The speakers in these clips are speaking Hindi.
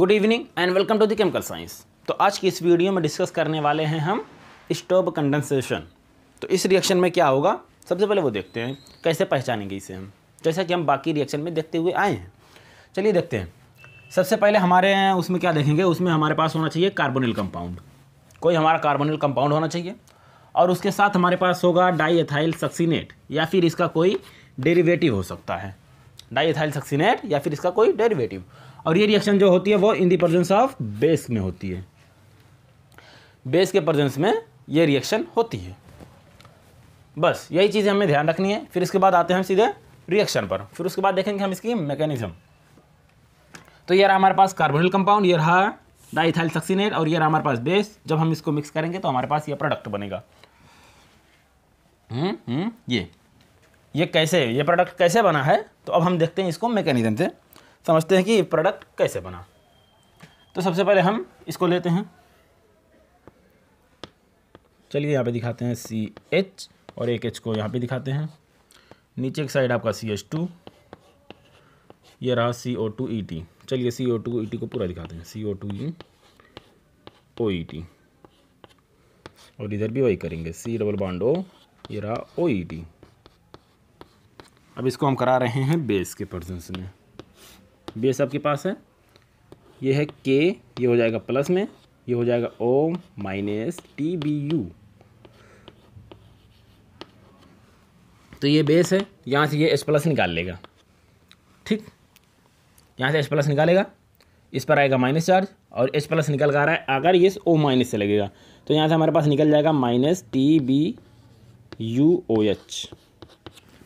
good evening and welcome to the chemical science तो आज की इस वीडियो में डिस्कस करने वाले हैं हम स्टोब कंडेंसेशन तो इस रिएक्शन में क्या होगा सबसे पहले वो देखते हैं कैसे पहचानेंगे इसे हम जैसा कि हम बाकी रिएक्शन में देखते हुए आए हैं चलिए देखते हैं सबसे पहले हमारे उसमें क्या देखेंगे उसमें हमारे पास होना चाहिए कार्बोनिल कंपाउंड कोई हमारा कार्बोनिल कंपाउंड होना चाहिए और उसके साथ हमारे पास होगा डाईथाइल सक्सीनेट या फिर इसका कोई डेरिवेटिव हो सकता है डाईथाइल सक्सीनेट या फिर इसका कोई डेरिवेटिव और ये रिएक्शन जो होती है वो in the presence of base में होती है बेस के प्रजेंस में ये रिएक्शन होती है बस यही चीज़ें हमें ध्यान रखनी है फिर इसके बाद आते हैं हम सीधे रिएक्शन पर फिर उसके बाद देखेंगे हम इसकी मैकेनिज्म तो ये रहा हमारे पास कार्बोनिल कंपाउंड ये रहा डाइथाइल सक्सीनेट और ये रहा हमारे पास बेस जब हम इसको मिक्स करेंगे तो हमारे पास ये प्रोडक्ट बनेगा हम्म, हम्म ये ये कैसे ये प्रोडक्ट कैसे बना है तो अब हम देखते हैं इसको मैकेनिज्म से समझते हैं कि ये प्रोडक्ट कैसे बना तो सबसे पहले हम इसको लेते हैं चलिए यहाँ पे दिखाते हैं सी एच और एक एच को यहाँ पे दिखाते हैं नीचे की साइड आपका सी एच टू ये रहा C O two E T चलिए सी ओ टू ई टी को पूरा दिखाते हैं सी ओ टू ई ओ ई टी और इधर भी वही करेंगे सी डबल बॉन्ड ओ ये रहा ओ ई टी अब इसको हम करा रहे हैं बेस के पर्सन में बेस आपके पास है ये है के ये हो जाएगा प्लस में ये हो जाएगा O minus T B U तो ये बेस है यहाँ से ये एस प्लस निकाल लेगा ठीक यहाँ से एस प्लस निकालेगा इस पर आएगा माइनस चार्ज और एच प्लस निकल कर आ रहा है अगर ये ओ माइनस से लगेगा तो यहाँ से हमारे पास निकल जाएगा minus T B U O H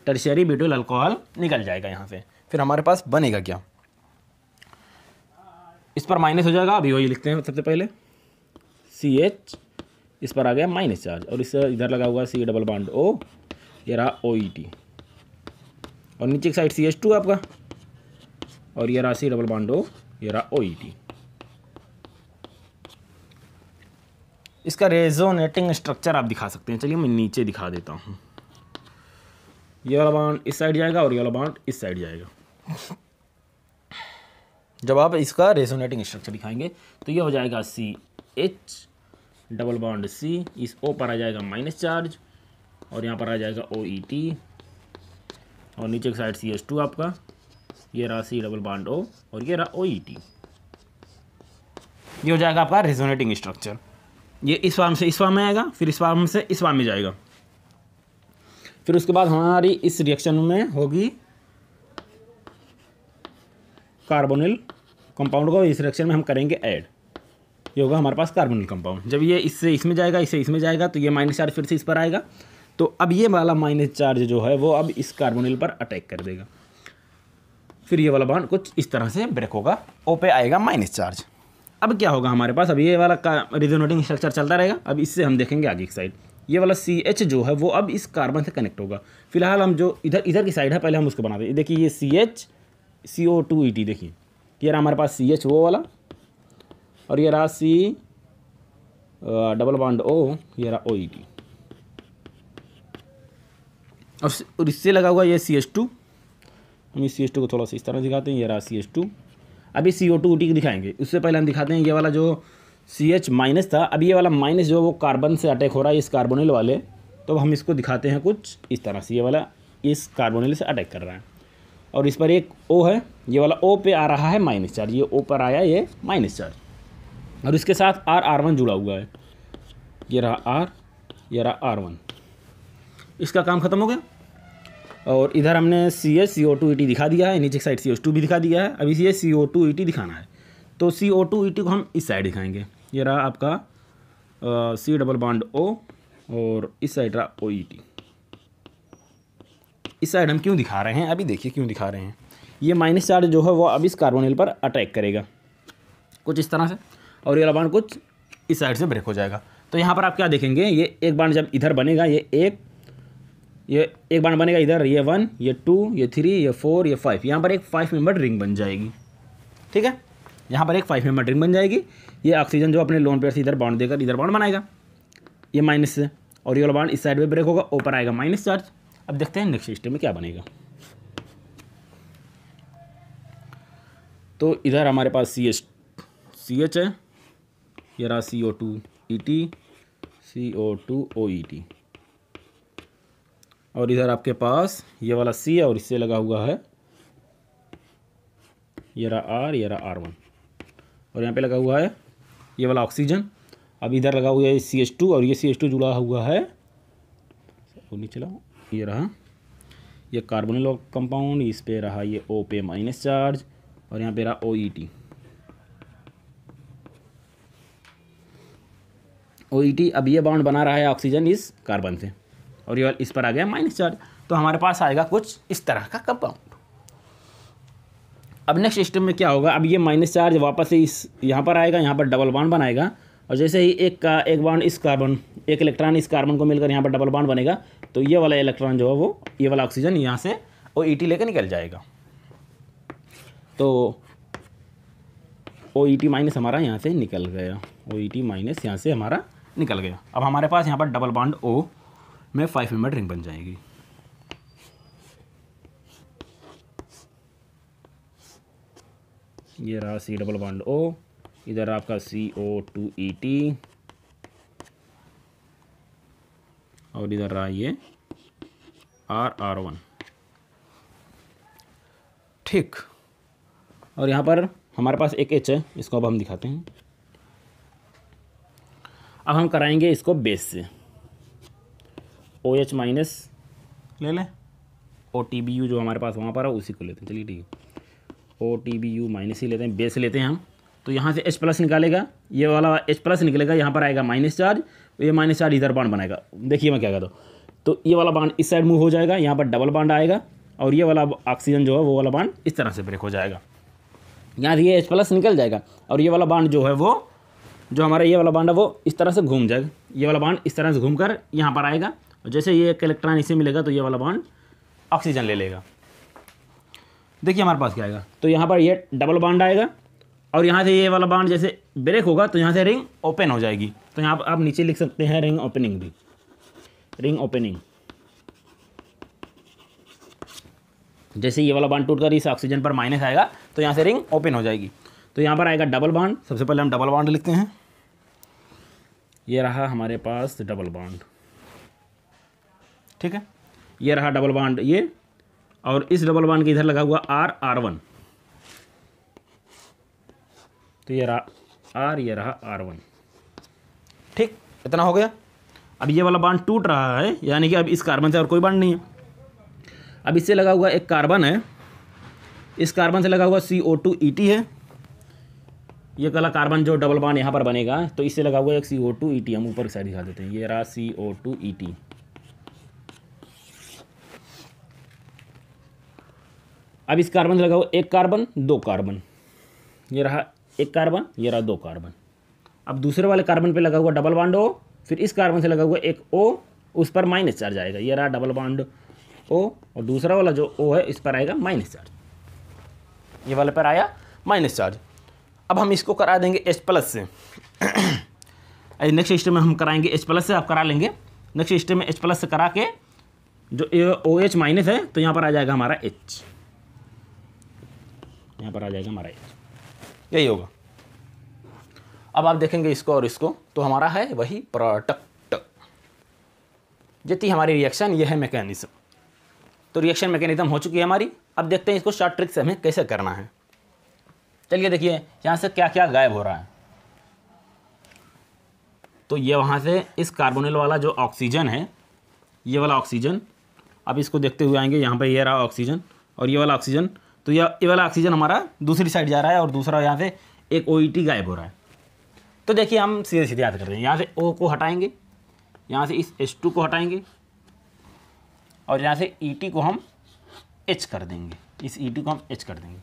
tertiary butyl alcohol निकल जाएगा यहाँ से फिर हमारे पास बनेगा क्या इस पर माइनस हो जाएगा अभी वही लिखते हैं सबसे पहले सी एच इस पर आ गया माइनस चार्ज और इस इधर लगा हुआ सी डबल बॉन्ड ओ ये रहा ओ ई टी और नीचे की साइड सी एच टू आपका और ये रहा सी डबल बॉन्ड ओ ये रहा ओ ई टी इसका रेजोनेटिंग स्ट्रक्चर आप दिखा सकते हैं चलिए मैं नीचे दिखा देता हूँ ये वाला बाउंड इस साइड जाएगा और ये वाला बाउंड इस साइड जाएगा जब आप इसका रेजोनेटिंग स्ट्रक्चर दिखाएंगे तो ये हो जाएगा C H double bond C इस ओ पर आ जाएगा माइनस चार्ज और यहाँ पर आ जाएगा ओ ई टी और नीचे की साइड सी एच टू आपका ये रहा सी डबल बॉन्ड ओ और ये रहा ओ ई टी ये हो जाएगा आपका रेजोनेटिंग स्ट्रक्चर ये इस फार्म से इस फार्म में आएगा फिर इस फार्म से इस फार्म में जाएगा फिर उसके बाद हमारी इस रिएक्शन में होगी कार्बोनिल कंपाउंड को इस रिएक्शन में हम करेंगे ऐड ये होगा हमारे पास कार्बोनिल कंपाउंड जब ये इससे इसमें जाएगा इससे इसमें जाएगा तो ये माइनस चार्ज फिर से इस पर आएगा तो अब ये वाला माइनस चार्ज जो है वो अब इस कार्बोनिल पर अटैक कर देगा फिर ये वाला बॉन्ड कुछ इस तरह से ब्रेक होगा ओ पे आएगा माइनस चार्ज अब क्या होगा हमारे पास अब ये वाला का रिजोनेटिंग स्ट्रक्चर चलता रहेगा अब इससे हम देखेंगे आगे की साइड ये वाला सी एच जो है वो अब इस कार्बन से कनेक्ट होगा फिलहाल हम जो इधर इधर की साइड है पहले हम उसको बनाते हैं देखिए ये C H C O two E T देखिए ये रहा हमारे पास सी एच ओ वाला और ये रहा सी डबल बॉन्ड ओ ये रहा ओ ई टी और इससे लगा हुआ ये सी एच टू हम इस सी एच टू को थोड़ा सा इस तरह दिखाते हैं ये रहा सी एच टू अभी सी ओ टू ई टी दिखाएंगे उससे पहले हम दिखाते हैं ये वाला जो सी एच माइनस था अभी ये वाला माइनस जो वो कार्बन से अटैक हो रहा है इस कार्बोनिल वाले तो हम इसको दिखाते हैं कुछ इस तरह से ये वाला इस कार्बोनिल से अटैक कर रहा है और इस पर एक ओ है ये वाला ओ पे आ रहा है माइनस चार्ज ये ओ पर आया ये माइनस चार्ज और इसके साथ आर आर वन जुड़ा हुआ है ये रहा आर ये रहा आर वन इसका काम खत्म हो गया और इधर हमने C S C O two E T दिखा दिया है नीचे साइड सी ओ टू भी दिखा दिया है अभी सी ये सी ओ टू ई टी दिखाना है तो सी ओ टू ई टी को हम इस साइड दिखाएंगे ये रहा आपका सी डबल बॉन्ड ओ और इस साइड रहा ओ ई टी इस साइड हम क्यों दिखा रहे हैं अभी देखिए क्यों दिखा रहे हैं ये माइनस चार्ज जो है वो अब इस कार्बोनिल पर अटैक करेगा कुछ इस तरह से और ये बाड कुछ इस साइड से ब्रेक हो जाएगा तो यहाँ पर आप क्या देखेंगे ये एक बाड जब इधर बनेगा ये एक ये एक बाड बनेगा इधर ये वन ये टू ये थ्री ये फोर ये फाइव यहाँ पर एक फाइव मेम्बर रिंग बन जाएगी ठीक है यहाँ पर एक फाइव मेम्बर रिंग बन जाएगी ये ऑक्सीजन जो अपने लोन पेयर से इधर बाउंड देकर इधर बाउंड बनाएगा ये माइनस से और ये वाला बाउंड इस साइड पर ब्रेक होगा ऊपर आएगा माइनस चार्ज अब देखते हैं नेक्स्ट स्टेप में क्या बनेगा तो इधर हमारे पास सी एच सी एच है ये रहा C O two E T C O two O E T और इधर आपके पास ये वाला सी है और इससे लगा हुआ है ये रहा आर ये रहा आर वन और यहाँ पे लगा हुआ है ये वाला ऑक्सीजन अब इधर लगा हुआ है सी एच टू और ये सी एच टू जुड़ा हुआ है नीचे लाओ ये रहा ये कार्बोनिल कंपाउंड इस पे रहा ये ओ पे माइनस चार्ज और यहाँ पे रहा O E T O E T अब ये बाउंड बना रहा है ऑक्सीजन इस कार्बन से और ये इस पर आ गया माइनस चार्ज तो हमारे पास आएगा कुछ इस तरह का कंपाउंड अब नेक्स्ट सिस्टम में क्या होगा अब ये माइनस चार्ज वापस इस यहाँ पर आएगा यहाँ पर डबल बाउंड बनाएगा और जैसे ही एक का एक बाउंड इस कार्बन एक इलेक्ट्रॉन इस कार्बन को मिलकर यहाँ पर डबल बाउंड बनेगा तो ये वाला इलेक्ट्रॉन जो है वो ये वाला ऑक्सीजन यहाँ से ओ ई टी लेकर निकल जाएगा तो ओ ई टी माइनस हमारा यहाँ से निकल गया ओ ई टी माइनस यहाँ से हमारा निकल गया अब हमारे पास यहाँ पर डबल बाउंड ओ में फाइव मेम्बर रिंग बन जाएगी ये रहा सी डबल बाउंड ओ इधर आपका सी ओ टू ई टी और इधर रहा ये आर आर वन ठीक और यहाँ पर हमारे पास एक एच है इसको अब हम दिखाते हैं अब हम कराएंगे इसको बेस से ओ एच माइनस ले लें ओ टी बी यू जो हमारे पास वहाँ पर है उसी को लेते हैं चलिए ठीक है O T B U minus ही लेते हैं बेस लेते हैं हम तो यहाँ से एच प्लस निकालेगा ये वाला एच प्लस निकलेगा यहाँ पर आएगा माइनस चार्ज तो ये माइनस चार्ज इधर बांड बनाएगा देखिए मैं क्या कहता हूँ तो ये वाला बांड इस साइड मूव हो जाएगा यहाँ पर डबल बांड आएगा और ये वाला ऑक्सीजन जो है वो वाला बांड इस तरह से ब्रेक हो जाएगा यहाँ से ये एच प्लस निकल जाएगा और ये वाला बांड जो है वो जो हमारा ये वाला बांड है वो इस तरह से घूम जाएगा ये वाला बांड इस तरह से घूम कर यहाँ पर आएगा और जैसे ये एक इलेक्ट्रॉन इसे मिलेगा तो ये वाला बांड ऑक्सीजन ले लेगा देखिए हमारे पास क्या आएगा तो यहाँ पर ये डबल बांड आएगा और यहाँ से ये वाला बाउंड जैसे ब्रेक होगा तो यहाँ से रिंग ओपन हो जाएगी तो यहाँ आप नीचे लिख सकते हैं रिंग ओपनिंग भी रिंग ओपनिंग जैसे ये वाला बाउंड टूटकर इस ऑक्सीजन पर माइनस आएगा तो यहाँ से रिंग ओपन हो जाएगी तो यहाँ पर आएगा डबल बाउंड सबसे पहले हम डबल बाउंड लिखते हैं ये रहा हमारे पास डबल बाउंड ठीक है ये रहा डबल बाउंड ये और इस डबल बाउंड के इधर लगा हुआ आर आर वन तो ये रहा आर ये रहा आर वन ठीक इतना हो गया अब ये वाला बांड टूट रहा है यानी कि अब इस कार्बन से और कोई बांड नहीं है अब इससे लगा हुआ एक कार्बन है इस कार्बन से लगा हुआ सी ओ टू ई टी है ये कला कार्बन जो डबल बांड यहाँ पर बनेगा तो इससे लगा हुआ एक सी ओ टू ई टी हम ऊपर साइड दिखा देते हैं ये रहा C O two E T अब इस कार्बन से लगा हुआ एक कार्बन दो कार्बन ये रहा एक कार्बन ये रहा दो कार्बन अब दूसरे वाले कार्बन पे लगा हुआ डबल बाड ओ फिर इस कार्बन से लगा हुआ एक ओ उस पर माइनस चार्ज आएगा ये रहा डबल बाड ओ और दूसरा वाला जो ओ है इस पर आएगा माइनस चार्ज ये वाले पर आया माइनस चार्ज अब हम इसको करा देंगे एच प्लस से नेक्स्ट स्टेप में हम कराएंगे एच प्लस से आप करा लेंगे नेक्स्ट स्टेप में एच प्लस से करा के जो ओ एच माइनस है तो यहाँ पर आ जाएगा हमारा एच यहाँ पर आ जाएगा हमारा एच यही होगा अब आप देखेंगे इसको और इसको तो हमारा है वही प्रोडक्ट जितनी हमारी रिएक्शन ये है मैकेनिज्म तो रिएक्शन मैकेनिज्म हो चुकी है हमारी अब देखते हैं इसको शॉर्ट ट्रिक से हमें कैसे करना है चलिए देखिए यहाँ से क्या क्या गायब हो रहा है तो ये वहाँ से इस कार्बोनिल वाला जो ऑक्सीजन है ये वाला ऑक्सीजन अब इसको देखते हुए आएंगे यहाँ पर ये रहा ऑक्सीजन और ये वाला ऑक्सीजन तो यह ये वाला ऑक्सीजन हमारा दूसरी साइड जा रहा है और दूसरा यहाँ से एक ओ e गायब हो रहा है तो देखिए हम सीधे सीधे याद कर रहे हैं यहाँ से ओ को हटाएंगे यहाँ से इस एच को हटाएंगे और यहाँ से ई e को हम एच कर देंगे इस ई e को हम एच कर देंगे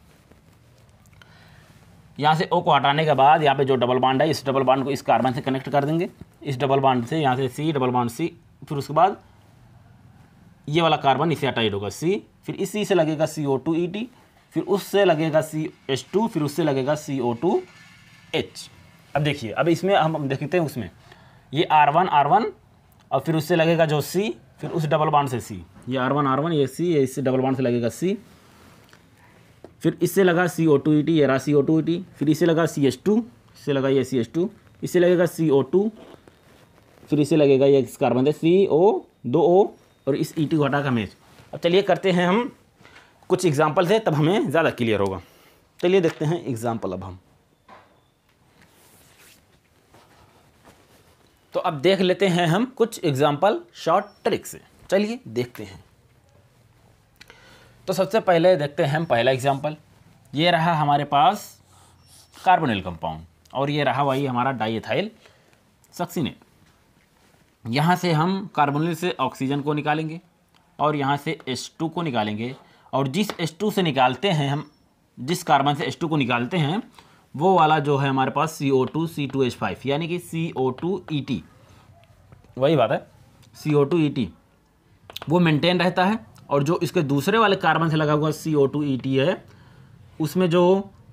यहाँ से ओ को हटाने के बाद यहाँ पे जो डबल बांड है इस डबल बांड को इस कार्बन से कनेक्ट कर देंगे इस डबल बांड से यहाँ से सी डबल बांड सी फिर उसके बाद ये वाला कार्बन इसे अटाइड होगा सी फिर इसी से लगेगा सी ओ टू ई टी फिर उससे लगेगा सी एच टू फिर उससे लगेगा सी ओ टू एच अब देखिए अब इसमें हम देखते हैं उसमें ये आर वन आर वन और फिर उससे लगेगा जो सी फिर उस डबल बाउंड से सी ये आर वन आर वन ये सी ये इससे डबल बाउंड से लगेगा सी फिर इससे लगा सी ओ टू ई टी ये रहा C O two E T फिर इससे लगा सी एच टू इससे लगा ये सी एच टू इससे लगेगा सी ओ टू फिर इसे लगेगा ये कार्बन दे सी ओ दो ओ और इस ई e टी को हटा का मेज अब चलिए करते हैं हम कुछ एग्जाम्पल है तब हमें ज़्यादा क्लियर होगा चलिए देखते हैं एग्ज़ाम्पल अब हम तो अब देख लेते हैं हम कुछ एग्ज़ाम्पल शॉर्ट ट्रिक से चलिए देखते हैं तो सबसे पहले देखते हैं हम पहला एग्ज़ाम्पल ये रहा हमारे पास कार्बोनिल कंपाउंड और ये रहा वही हमारा डाइएथाइल सक्सीनेट यहाँ से हम कार्बोनिल से ऑक्सीजन को निकालेंगे और यहाँ से H2 को निकालेंगे और जिस H2 से निकालते हैं हम जिस कार्बन से H2 को निकालते हैं वो वाला जो है हमारे पास CO2 C2H5 यानी कि ई टी e वही बात है ई टी e वो मेंटेन रहता है और जो इसके दूसरे वाले कार्बन से लगा हुआ ई टी e है उसमें जो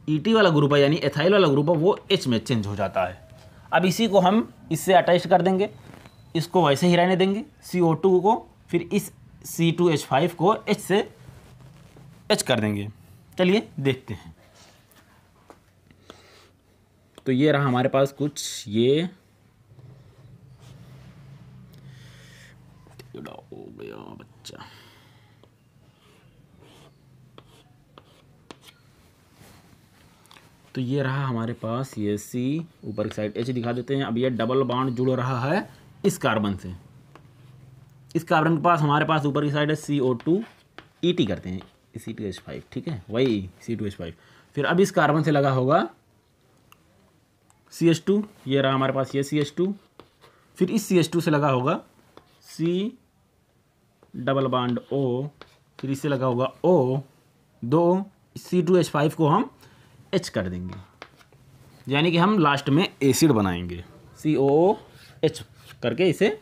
ET वाला ग्रुप है यानी एथाइल वाला ग्रुप है वो H में चेंज हो जाता है अब इसी को हम इससे अटैच कर देंगे इसको वैसे ही रहने देंगे CO2 को फिर इस C2H5 को H से एच कर देंगे चलिए देखते हैं तो ये रहा हमारे पास कुछ ये बच्चा तो ये रहा हमारे पास ये सी ऊपर की साइड एच दिखा देते हैं अब ये डबल बाउंड जुड़ रहा है इस कार्बन से इस कार्बन के पास हमारे पास ऊपर की साइड है सी ओ टू ई टी करते हैं सी टू एच फाइव ठीक है वही सी टू एच फाइव फिर अब इस कार्बन से लगा होगा सी एच टू ये रहा हमारे पास ये सी एच टू फिर इस सी एच टू से लगा होगा सी डबल बांड ओ फिर इससे लगा होगा ओ दो सी टू एच फाइव को हम एच कर देंगे यानी कि हम लास्ट में एसिड बनाएंगे सी ओ एच करके इसे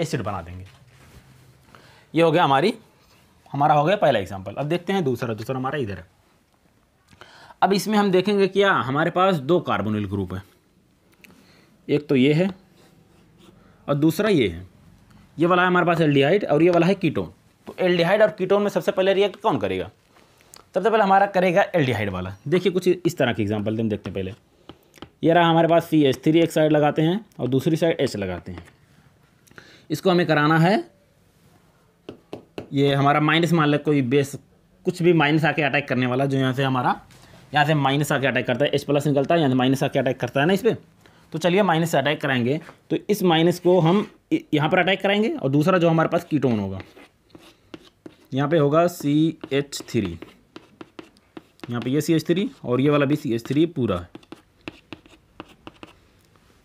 एसिड बना देंगे ये हो गया हमारी हमारा हो गया पहला एग्जाम्पल अब देखते हैं दूसरा दूसरा हमारा इधर है अब इसमें हम देखेंगे क्या हाँ, हमारे पास दो कार्बोनिल ग्रुप है एक तो ये है और दूसरा ये है ये वाला है हमारे पास एल्डिहाइड और ये वाला है कीटोन तो एल्डिहाइड और कीटोन में सबसे पहले रिएक्ट कौन करेगा सबसे पहले हमारा करेगा एल्डिहाइड वाला देखिए कुछ इस तरह के एग्जाम्पल देखते हैं पहले ये रहा हमारे पास सी एच थ्री एक साइड लगाते हैं और दूसरी साइड एच लगाते हैं इसको हमें कराना है ये हमारा माइनस मान लें कोई बेस कुछ भी माइनस आके अटैक करने वाला जो यहाँ से हमारा यहाँ से माइनस आके अटैक करता है एच प्लस निकलता है यहाँ से माइनस आके अटैक करता है ना इस पर तो चलिए माइनस से अटैक कराएंगे तो इस माइनस को हम यहाँ पर अटैक कराएंगे और दूसरा जो हमारे पास कीटोन होगा यहाँ पे होगा सी एच थ्री यहाँ पे ये सी एच थ्री और ये वाला भी सी एच थ्री पूरा है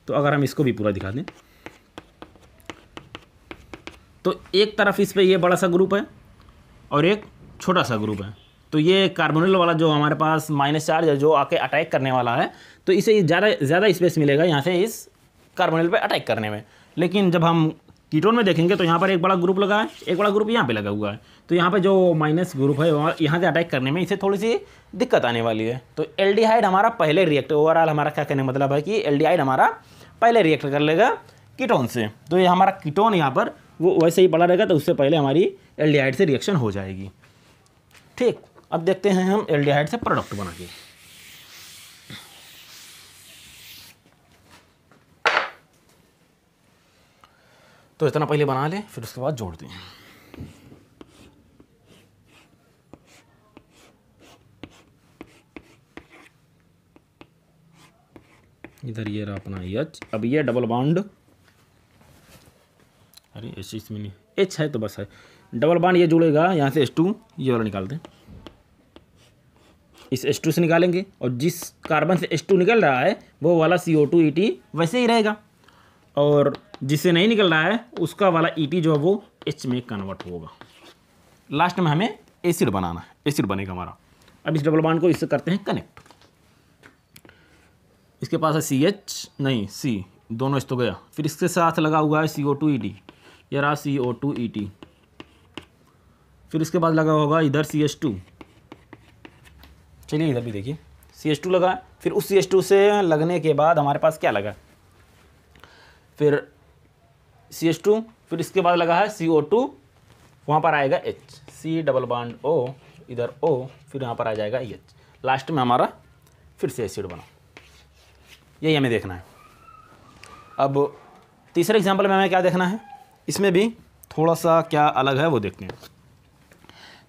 तो अगर हम इसको भी पूरा दिखा दें तो एक तरफ इस पर ये बड़ा सा ग्रुप है और एक छोटा सा ग्रुप है तो ये कार्बोनिल वाला जो हमारे पास माइनस चार्ज है जो आके अटैक करने वाला है तो इसे ज़्यादा ज़्यादा स्पेस मिलेगा यहाँ से इस कार्बोनिल पर अटैक करने में लेकिन जब हम कीटोन में देखेंगे तो यहाँ पर एक बड़ा ग्रुप लगा है एक बड़ा ग्रुप यहाँ पे लगा हुआ है तो यहाँ पर जो माइनस ग्रुप है वहाँ यहाँ से अटैक करने में इसे थोड़ी सी दिक्कत आने वाली है तो एल हमारा पहले रिएक्ट ओवरऑल हमारा क्या कहने मतलब है कि एल हमारा पहले रिएक्ट कर लेगा कीटोन से तो ये हमारा कीटोन यहाँ पर वो वैसे ही पड़ा रहेगा तो उससे पहले हमारी एल्डिहाइड से रिएक्शन हो जाएगी ठीक अब देखते हैं हम एल्डिहाइड से प्रोडक्ट बना के तो इतना पहले बना ले फिर उसके बाद जोड़ दें इधर ये रहा अपना एच अब ये डबल बाउंड अरे एच इसमें नहीं एच है तो बस है डबल बाड ये जुड़ेगा यहाँ से एस टू ये वाला निकाल दें इस एस टू से निकालेंगे और जिस कार्बन से एस टू निकल रहा है वो वाला सी ओ टू ई टी वैसे ही रहेगा और जिससे नहीं निकल रहा है उसका वाला ई e टी जो है वो एच में कन्वर्ट होगा लास्ट में हमें एसिड बनाना है एसिड बनेगा हमारा अब इस डबल बाड को इससे करते हैं कनेक्ट इसके पास है सी एच नहीं सी दोनों इस तो गया फिर इसके साथ लगा हुआ है सी ओ टू ई डी ये रहा C O two E T फिर इसके बाद लगा होगा इधर सी एच टू चलिए इधर भी देखिए सी एच टू लगा फिर उस सी एच टू से लगने के बाद हमारे पास क्या लगा फिर सी एच टू फिर इसके बाद लगा है सी ओ टू वहाँ पर आएगा H C double bond O इधर ओ फिर यहाँ पर आ जाएगा एच e लास्ट में हमारा फिर से एसिड बना यही हमें देखना है अब तीसरे एग्जाम्पल में हमें क्या देखना है इसमें भी थोड़ा सा क्या अलग है वो देखते हैं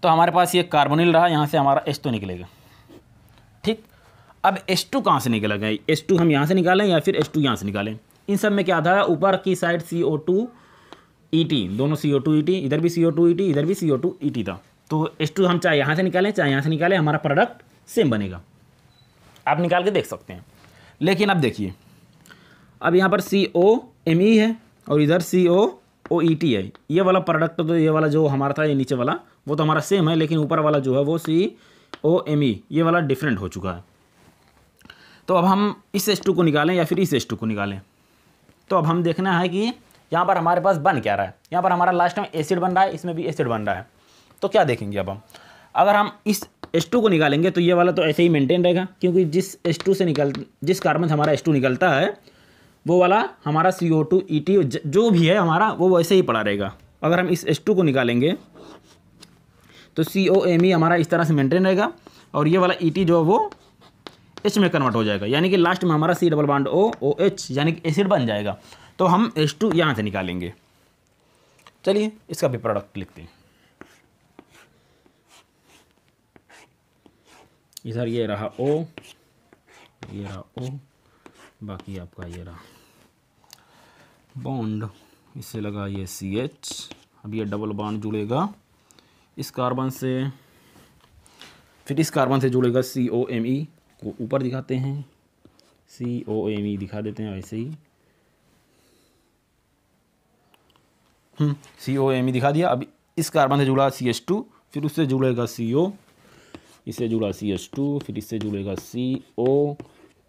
तो हमारे पास ये कार्बोनिल रहा यहाँ से हमारा एस निकलेगा ठीक अब एस टू कहाँ से निकलेगा एस टू हम यहाँ से निकालें या फिर एस टू यहाँ से निकालें इन सब में क्या था ऊपर की side C O two E T दोनों C O two E T इधर भी सी ओ टू ई टी इधर भी सी ओ टू ई टी था तो एस टू हम चाहे यहाँ से निकालें चाहे यहाँ से निकालें हमारा प्रोडक्ट सेम बनेगा आप निकाल के देख सकते हैं लेकिन अब देखिए अब यहाँ पर सी ओ एम ई है और इधर सी ओ ओ ई टी आई ये वाला प्रोडक्ट तो ये वाला जो हमारा था ये नीचे वाला वो तो हमारा सेम है लेकिन ऊपर वाला जो है वो सी ओ एम ई ये वाला डिफरेंट हो चुका है तो अब हम इस एस टू को निकालें या फिर इस एस टू को निकालें तो अब हम देखना है कि यहाँ पर हमारे पास बन क्या रहा है यहाँ पर हमारा लास्ट में एसिड बन रहा है इसमें भी एसिड बन रहा है तो क्या देखेंगे अब हम अगर हम इस एस टू को निकालेंगे तो ये वाला तो ऐसे ही मेनटेन रहेगा क्योंकि जिस एस टू से निकल जिस कार्बन से हमारा एस टू निकलता है वो वाला हमारा सी ओ टू ई टी जो भी है हमारा वो वैसे ही पड़ा रहेगा अगर हम इस एस टू को निकालेंगे तो सी ओ एम ई हमारा इस तरह से मेंटेन रहेगा और ये वाला ई e टी जो है वो एच में कन्वर्ट हो जाएगा यानी कि लास्ट में हमारा C double bond O O H यानी कि एसिड बन जाएगा तो हम एस टू यहाँ से निकालेंगे चलिए इसका भी प्रोडक्ट लिखते हैं इधर ये रहा ओ ये रहा ओ बाकी आपका ये रहा बॉन्ड इसे लगाइए सी एच अब ये डबल बॉन्ड जुड़ेगा इस कार्बन से फिर इस कार्बन से जुड़ेगा सी ओ एम ई को ऊपर दिखाते हैं सी ओ एम ई दिखा देते हैं वैसे ही सी ओ एम ई दिखा दिया अब इस कार्बन से जुड़ा सी एच टू फिर उससे जुड़ेगा सी ओ इससे जुड़ा सी एच टू फिर इससे जुड़ेगा सी ओ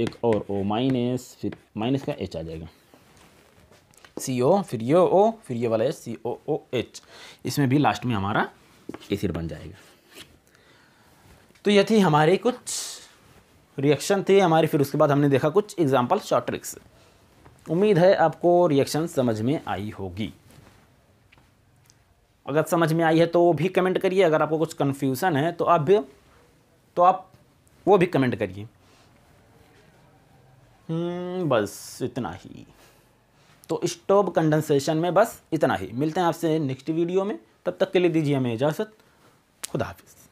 एक और ओ माइनस फिर माइनस का एच आ जाएगा सी ओ फिर ये ओ फिर ये वाला एच सी ओ ओ एच इसमें भी लास्ट में हमारा एसिड बन जाएगा तो यह थी हमारे कुछ रिएक्शन थे हमारे फिर उसके बाद हमने देखा कुछ एग्जाम्पल शॉर्ट ट्रिक्स उम्मीद है आपको रिएक्शन समझ में आई होगी अगर समझ में आई है तो वो भी कमेंट करिए अगर आपको कुछ कन्फ्यूज़न है तो आप भी तो आप वो भी कमेंट करिए हम्म, बस इतना ही तो स्टोव कंडेंसेशन में बस इतना ही मिलते हैं आपसे नेक्स्ट वीडियो में तब तक के लिए दीजिए हमें इजाज़त खुदा हाफिज़